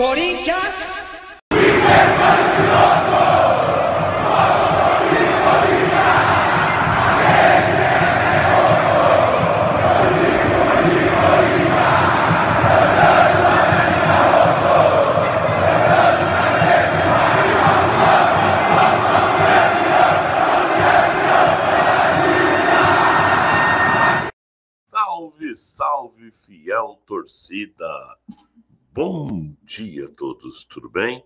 Corinthians! Salve, salve, fiel torcida! Bom dia a todos, tudo bem?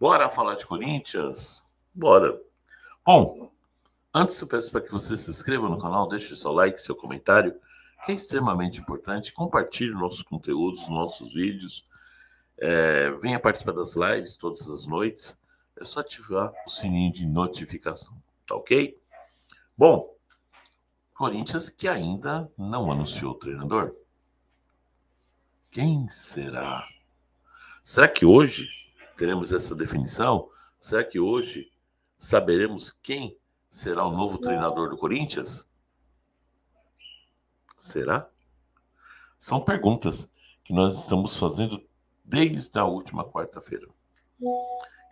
Bora falar de Corinthians? Bora! Bom, antes eu peço para que você se inscreva no canal, deixe seu like, seu comentário, que é extremamente importante. Compartilhe nossos conteúdos, nossos vídeos. É, venha participar das lives todas as noites. É só ativar o sininho de notificação, tá ok? Bom, Corinthians que ainda não anunciou o treinador. Quem será? Será que hoje teremos essa definição? Será que hoje saberemos quem será o novo treinador do Corinthians? Será? São perguntas que nós estamos fazendo desde a última quarta-feira.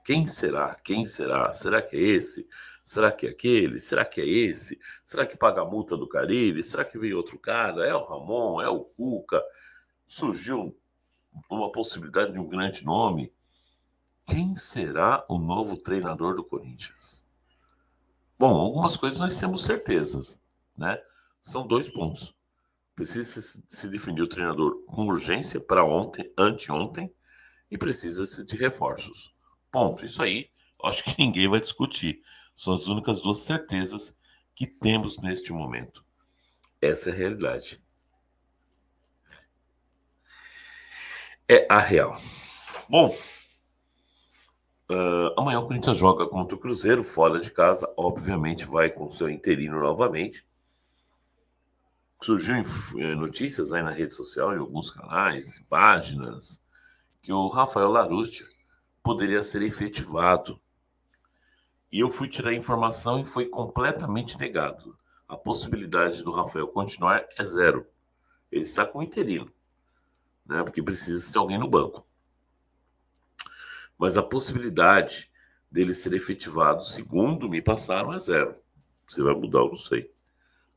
Quem será? Quem será? Será que é esse? Será que é aquele? Será que é esse? Será que paga a multa do Carilli? Será que vem outro cara? É o Ramon? É o Cuca? surgiu uma possibilidade de um grande nome. Quem será o novo treinador do Corinthians? Bom, algumas coisas nós temos certezas, né? São dois pontos. Precisa se definir o treinador com urgência para ontem, anteontem, e precisa-se de reforços. Ponto. Isso aí, acho que ninguém vai discutir. São as únicas duas certezas que temos neste momento. Essa é a realidade. é a real. Bom, uh, amanhã o Corinthians joga contra o Cruzeiro, fora de casa. Obviamente vai com seu interino novamente. Surgiu eh, notícias aí na rede social, em alguns canais, páginas, que o Rafael Larustia poderia ser efetivado. E eu fui tirar a informação e foi completamente negado. A possibilidade do Rafael continuar é zero. Ele está com o interino né? Porque precisa de alguém no banco. Mas a possibilidade dele ser efetivado, segundo me passaram, é zero. Você vai mudar, eu não sei.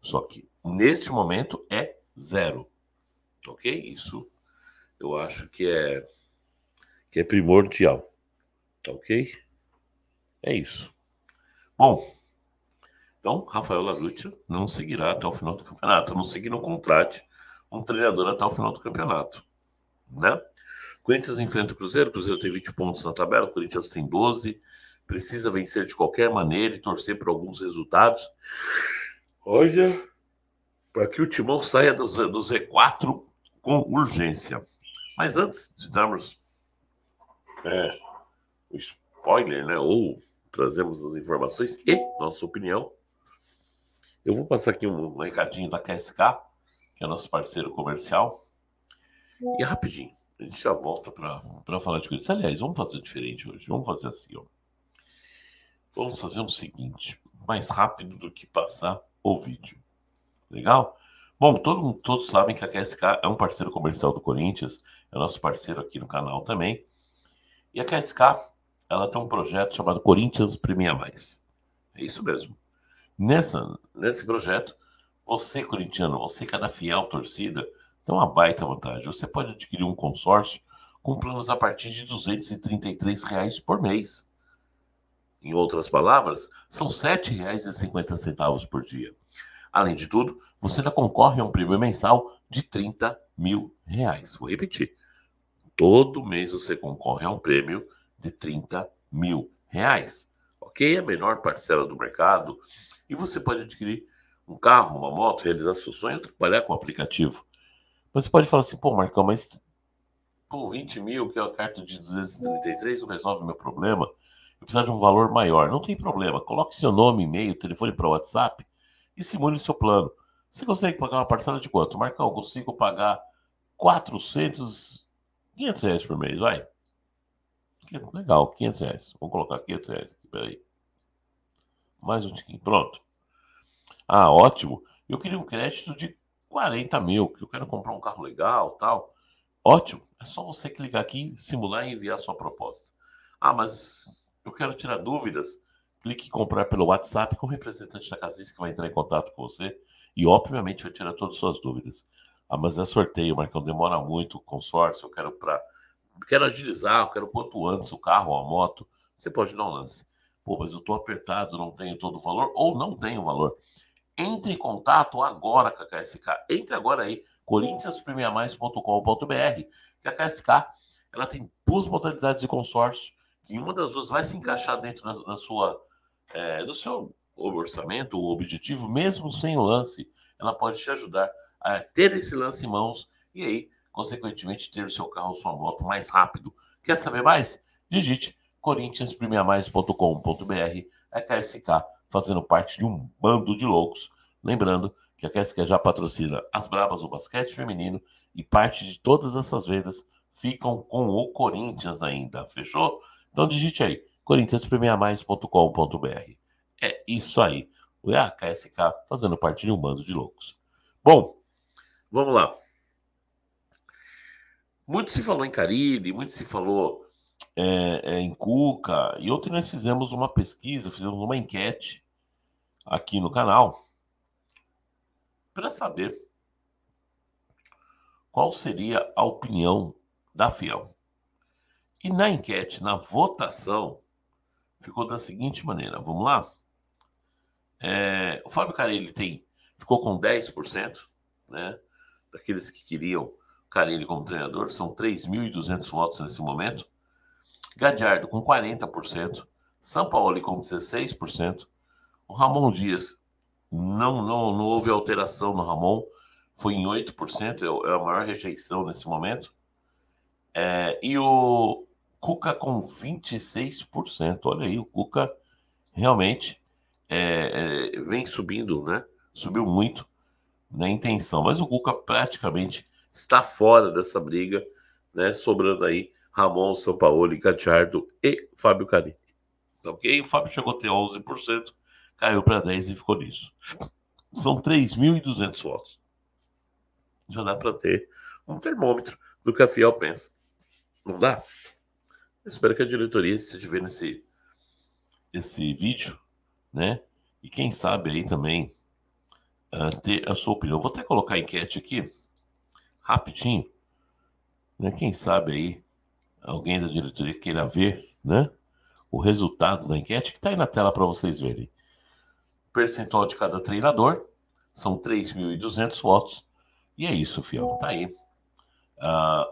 Só que neste momento é zero. Ok? Isso eu acho que é que é primordial. Tá ok? É isso. Bom, então Rafael Laruccia não seguirá até o final do campeonato, não seguir no contrato um treinador até o final do campeonato né? Corinthians enfrenta o Cruzeiro, o Cruzeiro tem 20 pontos na tabela, o Corinthians tem 12, precisa vencer de qualquer maneira e torcer por alguns resultados. Olha, para que o Timão saia do, do Z4 com urgência. Mas antes de darmos é, o spoiler, né, ou trazemos as informações e nossa opinião, eu vou passar aqui um recadinho da KSK, que é nosso parceiro comercial, e rapidinho, a gente já volta para falar de coisas. Aliás, vamos fazer diferente hoje. Vamos fazer assim, ó. Vamos fazer o seguinte, mais rápido do que passar o vídeo. Legal? Bom, todo, todos sabem que a KSK é um parceiro comercial do Corinthians, é nosso parceiro aqui no canal também. E a KSK, ela tem um projeto chamado Corinthians Premia Mais. É isso mesmo. Nessa, nesse projeto, você, corintiano, você cada é fiel torcida, então, uma baita vantagem. Você pode adquirir um consórcio com planos a partir de R$ reais por mês. Em outras palavras, são R$ 7,50 por dia. Além de tudo, você ainda concorre a um prêmio mensal de R$ mil reais. Vou repetir. Todo mês você concorre a um prêmio de R$ mil reais. Ok? A menor parcela do mercado. E você pode adquirir um carro, uma moto, realizar seu sonho, trabalhar com o aplicativo. Você pode falar assim, pô, Marcão, mas por 20 mil, que é a carta de 233, não resolve meu problema. Eu preciso de um valor maior. Não tem problema. Coloque seu nome, e-mail, telefone para o WhatsApp e simule seu plano. Você consegue pagar uma parcela de quanto? Marcão, eu consigo pagar 400, 500 reais por mês, vai. Legal, 500 reais. Vou colocar 500 reais aqui, peraí. Mais um tiquinho, pronto. Ah, ótimo. Eu queria um crédito de 40 mil, que eu quero comprar um carro legal tal. Ótimo, é só você clicar aqui, simular e enviar sua proposta. Ah, mas eu quero tirar dúvidas. Clique em comprar pelo WhatsApp com o representante da Casis que vai entrar em contato com você e, obviamente, vai tirar todas as suas dúvidas. Ah, mas é sorteio, Marcão, demora muito, consórcio, eu quero para quero agilizar, eu quero quanto antes o carro ou a moto. Você pode dar um lance. Pô, mas eu estou apertado, não tenho todo o valor ou não tenho valor. Entre em contato agora com a KSK. Entre agora aí, corinthianspremiamais.com.br, que a KSK ela tem duas modalidades de consórcio, que uma das duas vai se encaixar dentro da, da sua, é, do seu orçamento, o objetivo, mesmo sem o lance, ela pode te ajudar a ter esse lance em mãos e aí, consequentemente, ter o seu carro ou sua moto mais rápido. Quer saber mais? Digite corinthianspremiamais.com.br, KSK fazendo parte de um bando de loucos. Lembrando que a KSK já patrocina as Brabas, o basquete feminino, e parte de todas essas vendas ficam com o Corinthians ainda, fechou? Então digite aí, corintianspremiamais.com.br. É isso aí, o EAKSK fazendo parte de um bando de loucos. Bom, vamos lá. Muito se falou em Caribe, muito se falou é, é, em Cuca. E ontem nós fizemos uma pesquisa, fizemos uma enquete aqui no canal para saber qual seria a opinião da Fiel. E na enquete, na votação, ficou da seguinte maneira: vamos lá? É, o Fábio Carelli tem, ficou com 10%, né? Daqueles que queriam Carelli como treinador, são 3.200 votos nesse momento. Gadiardo com 40%, São Paulo com 16%, o Ramon Dias não, não, não houve alteração no Ramon, foi em 8%, é, é a maior rejeição nesse momento. É, e o Cuca com 26%. Olha aí, o Cuca realmente é, é, vem subindo, né? Subiu muito na intenção, mas o Cuca praticamente está fora dessa briga, né? Sobrando aí Ramon, São Paulo, Gadiardo e Fábio Carini. ok? O Fábio chegou a ter 11%, caiu para 10% e ficou nisso. São 3.200 votos. Já dá para ter um termômetro do que a Fiel pensa. Não dá? Eu espero que a diretoria esteja vendo esse, esse vídeo, né? E quem sabe aí também uh, ter a sua opinião. Vou até colocar a enquete aqui, rapidinho. Né? Quem sabe aí alguém da diretoria queira ver, né? O resultado da enquete que está aí na tela para vocês verem. Percentual de cada treinador são 3.200 votos. E é isso, fiel. Tá aí. Ah,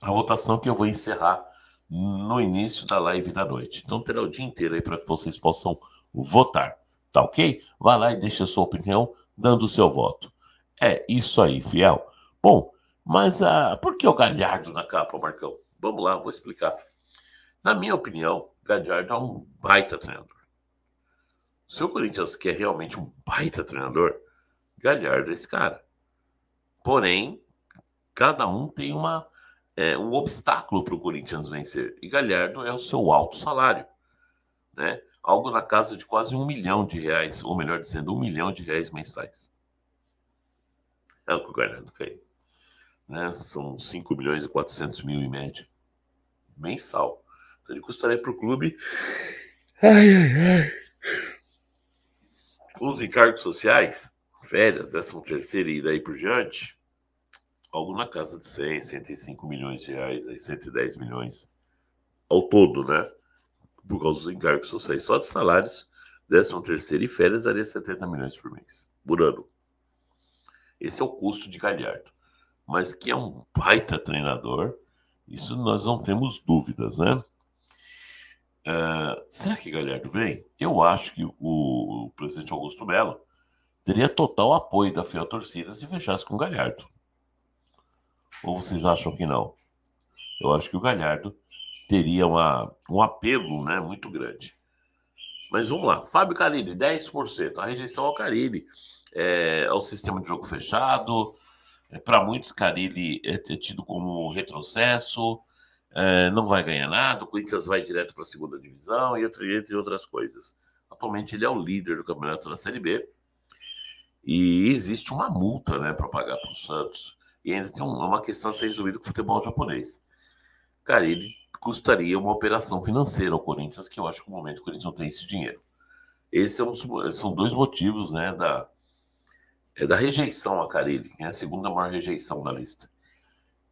a votação que eu vou encerrar no início da live da noite. Então terá o dia inteiro aí para que vocês possam votar. Tá ok? Vá lá e deixe a sua opinião dando o seu voto. É isso aí, fiel. Bom, mas ah, por que o Galhardo na capa, Marcão? Vamos lá, vou explicar. Na minha opinião, Galhardo é um baita treinador. Se o Corinthians quer realmente um baita treinador, Galhardo é esse cara. Porém, cada um tem uma, é, um obstáculo para o Corinthians vencer. E Galhardo é o seu alto salário. Né? Algo na casa de quase um milhão de reais, ou melhor dizendo, um milhão de reais mensais. É o que o Galhardo fez né? São 5 milhões e 400 mil em média, mensal. Então ele custaria para o clube. Ai, ai, ai. Com os encargos sociais, férias, 13 e daí por diante, algo na casa de 100, 105 milhões de reais, 110 milhões ao todo, né? Por causa dos encargos sociais, só de salários, 13 e férias daria 70 milhões por mês, por ano. Esse é o custo de Galhardo mas que é um baita treinador, isso uhum. nós não temos dúvidas, né? Uh, será que Galhardo vem? Eu acho que o, o presidente Augusto Melo teria total apoio da fiel torcida se fechasse com o Galhardo. Ou vocês acham que não? Eu acho que o Galhardo teria uma, um apelo né, muito grande. Mas vamos lá. Fábio Carilli, 10%. A rejeição ao Carilli, é, eh, ao sistema de jogo fechado, é, para muitos, Carilli é, é tido como retrocesso, é, não vai ganhar nada, o Corinthians vai direto para a segunda divisão, e entre, entre outras coisas. Atualmente ele é o líder do campeonato da Série B, e existe uma multa né, para pagar para o Santos. E ainda tem uma questão a ser resolvida com o futebol japonês. Cara, ele custaria uma operação financeira ao Corinthians, que eu acho que no momento o Corinthians não tem esse dinheiro. Esses é são, são dois motivos né, da, é da rejeição a Carilli, que é né? a segunda maior rejeição da lista.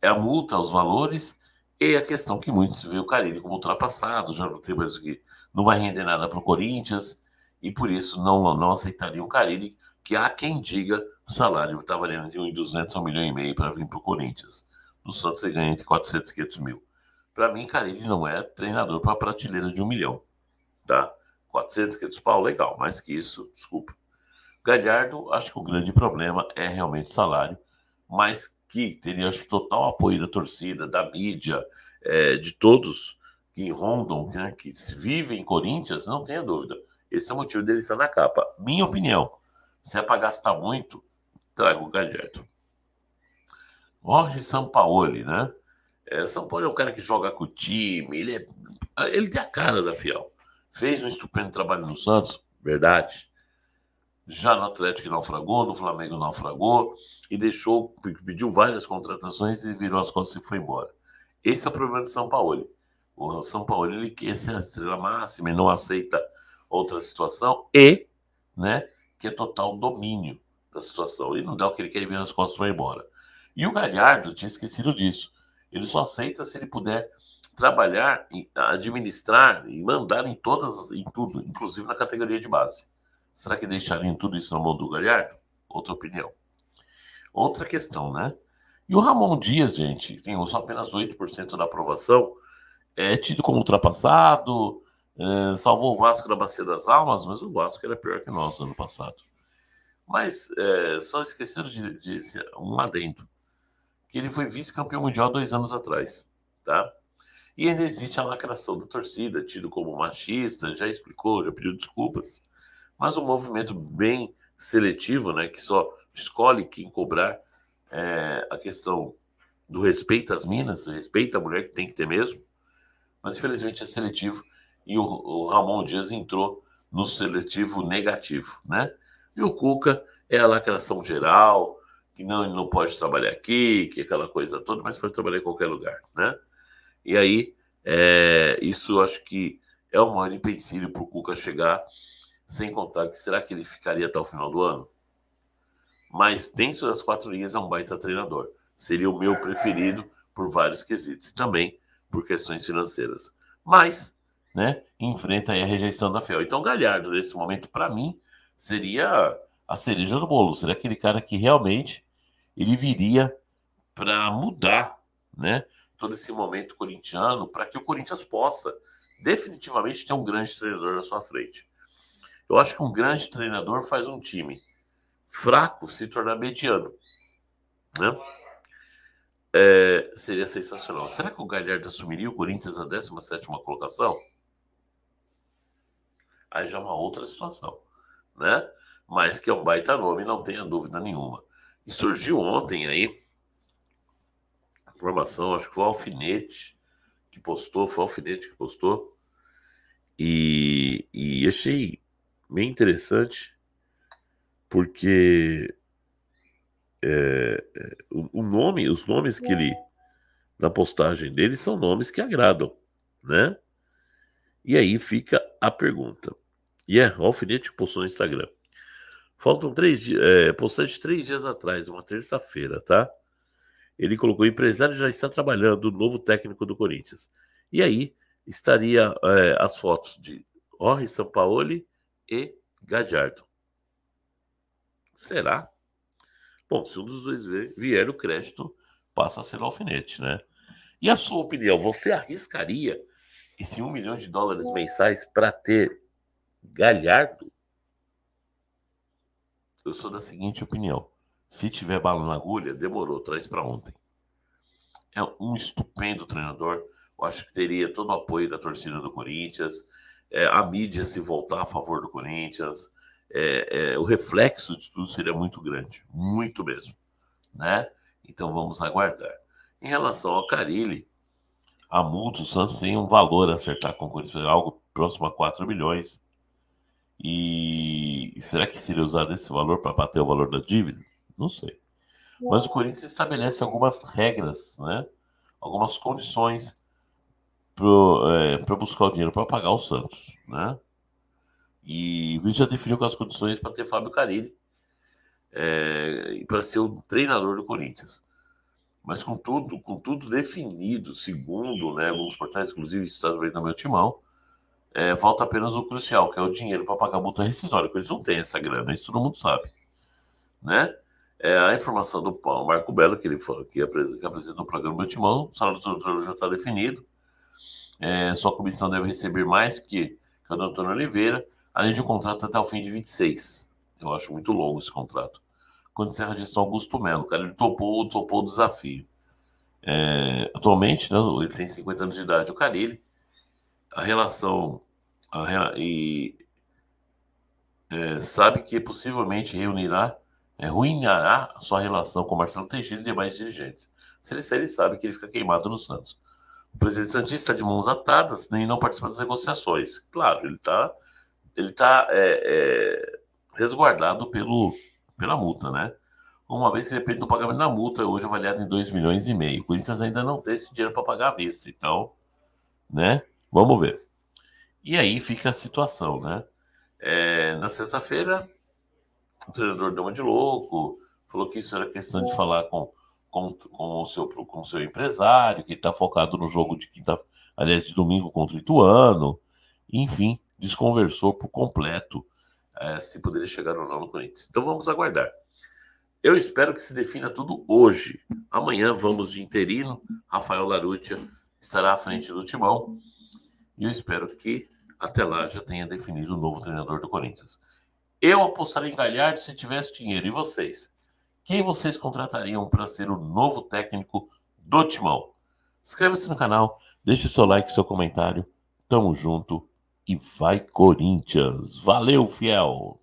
É a multa aos valores e a questão que muitos veem o Carilli como ultrapassado, já não tem mais o que. Não vai render nada para o Corinthians, e por isso não, não aceitariam o Carilli, que há quem diga o salário está valendo de 1.200 a 1 milhão e meio para vir para o Corinthians. No Santos você ganha entre 400 e 500 mil. Para mim, Carilli não é treinador para prateleira de 1 milhão. Tá? 400, 500 pau, legal, mais que isso, desculpa. Galhardo, acho que o grande problema é realmente o salário, mas que teria acho, total apoio da torcida, da mídia, é, de todos que rondam, né, que vivem em Corinthians, não tenha dúvida. Esse é o motivo dele estar na capa. Minha opinião, se é para gastar muito, trago o Galhardo. Jorge Sampaoli, né? É, São Paulo é um cara que joga com o time, ele, é, ele tem a cara da Fiel. Fez um estupendo trabalho no Santos, verdade já no Atlético naufragou, no Flamengo naufragou e deixou, pediu várias contratações e virou as costas e foi embora. Esse é o problema de São Paulo. O São Paulo ele quer ser a estrela máxima e não aceita outra situação e, né, que é total domínio da situação. e não dá o que ele quer e virou as costas e foi embora. E o Galhardo tinha esquecido disso. Ele só aceita se ele puder trabalhar, administrar e mandar em todas, em tudo, inclusive na categoria de base. Será que deixariam tudo isso na mão do Galhardo? Outra opinião. Outra questão, né? E o Ramon Dias, gente, tem só apenas 8% da aprovação, é tido como ultrapassado, é, salvou o Vasco da Bacia das Almas, mas o Vasco era pior que nós no ano passado. Mas é, só esqueceram de, de, de um adendo, que ele foi vice-campeão mundial dois anos atrás, tá? E ainda existe a lacração da torcida, tido como machista, já explicou, já pediu desculpas mas um movimento bem seletivo, né, que só escolhe quem cobrar é, a questão do respeito às minas, respeito à mulher, que tem que ter mesmo, mas infelizmente é seletivo e o, o Ramon Dias entrou no seletivo negativo, né? E o Cuca é a lacração geral, que não, não pode trabalhar aqui, que é aquela coisa toda, mas pode trabalhar em qualquer lugar, né? E aí, é, isso acho que é o maior empecilho para o Cuca chegar sem contar que será que ele ficaria até o final do ano? Mas dentro das quatro linhas é um baita treinador. Seria o meu preferido por vários quesitos, também por questões financeiras. Mas, né, enfrenta aí a rejeição da Fiel. Então, Galhardo, nesse momento, para mim, seria a cereja do bolo. Seria aquele cara que realmente ele viria para mudar, né, todo esse momento corintiano, para que o Corinthians possa definitivamente ter um grande treinador na sua frente. Eu acho que um grande treinador faz um time fraco se tornar mediano. Né? É, seria sensacional. Será que o Galhardo assumiria o Corinthians na 17 colocação? Aí já é uma outra situação, né? Mas que é um baita nome, não tenha dúvida nenhuma. E surgiu ontem aí informação, acho que foi o Alfinete que postou, foi o Alfinete que postou. E, e achei bem interessante, porque é, é, o, o, nome, os nomes que ele na postagem dele são nomes que agradam, né? E aí fica a pergunta. E yeah, é, o alfinete postou no Instagram. Faltam três dias, é, três dias atrás, uma terça-feira, tá? Ele colocou: o empresário já está trabalhando, o novo técnico do Corinthians. E aí estaria é, as fotos de Jorge Sampaoli e Gajardo. Será? Bom, se um dos dois vier o crédito, passa a ser o alfinete, né? E a sua opinião, você arriscaria esse um milhão de dólares mensais para ter Galhardo? Eu sou da seguinte opinião: se tiver bala na agulha, demorou, traz para ontem. É um estupendo treinador. Eu acho que teria todo o apoio da torcida do Corinthians é, a mídia se voltar a favor do Corinthians, é, é, o reflexo de tudo seria muito grande, muito mesmo, né? Então vamos aguardar. Em relação ao Carilli, a multa do Santos tem um valor a acertar com o Corinthians, algo próximo a 4 milhões. E será que seria usado esse valor para bater o valor da dívida? Não sei. Mas o Corinthians estabelece algumas regras, né? algumas condições para é, buscar o dinheiro para pagar o Santos, né? E o Luiz já definiu com as condições para ter Fábio Carille é, e para ser o treinador do Corinthians. Mas com tudo, com tudo definido, segundo né, alguns portais, inclusive o bem também o é Timão, é, falta apenas o crucial, que é o dinheiro para pagar a multa rescisória, que eles não têm essa grana, isso todo mundo sabe. Né? É, a informação do Paulo Marco Belo, que ele falou, que, apresenta o programa do Timão, o salário do torcedor já está definido, é, sua comissão deve receber mais que, que o do Antônio Oliveira, além de um contrato até o fim de 26. Eu acho muito longo esse contrato. Quando encerra a gestão Augusto Melo, cara, ele topou, topou o desafio. É, atualmente, né, ele tem 50 anos de idade, o Carilli. A relação. A, e é, sabe que possivelmente reunirá, é, ruinará sua relação com Marcelo Teixeira e demais dirigentes. Se ele sair, ele sabe que ele fica queimado no Santos. O presidente Santista está de mãos atadas nem não participa das negociações. Claro, ele está ele tá, é, é, resguardado pelo, pela multa, né? Uma vez que depende do pagamento da multa, hoje avaliado em 2 milhões e meio. O Corinthians ainda não tem esse dinheiro para pagar a vista, então, né? Vamos ver. E aí fica a situação, né? É, na sexta-feira, o treinador deu uma de louco, falou que isso era questão de falar com com, com o seu, com o seu empresário, que está focado no jogo de quinta, aliás, de domingo contra o Ituano. Enfim, desconversou por completo é, se poderia chegar ou não no Corinthians. Então vamos aguardar. Eu espero que se defina tudo hoje. Amanhã vamos de interino. Rafael Larutia estará à frente do timão. E eu espero que até lá já tenha definido o novo treinador do Corinthians. Eu apostaria em Galhardo se tivesse dinheiro. E vocês? Quem vocês contratariam para ser o novo técnico do Timão? Inscreva-se no canal, deixe seu like, seu comentário. Tamo junto e vai Corinthians. Valeu, fiel!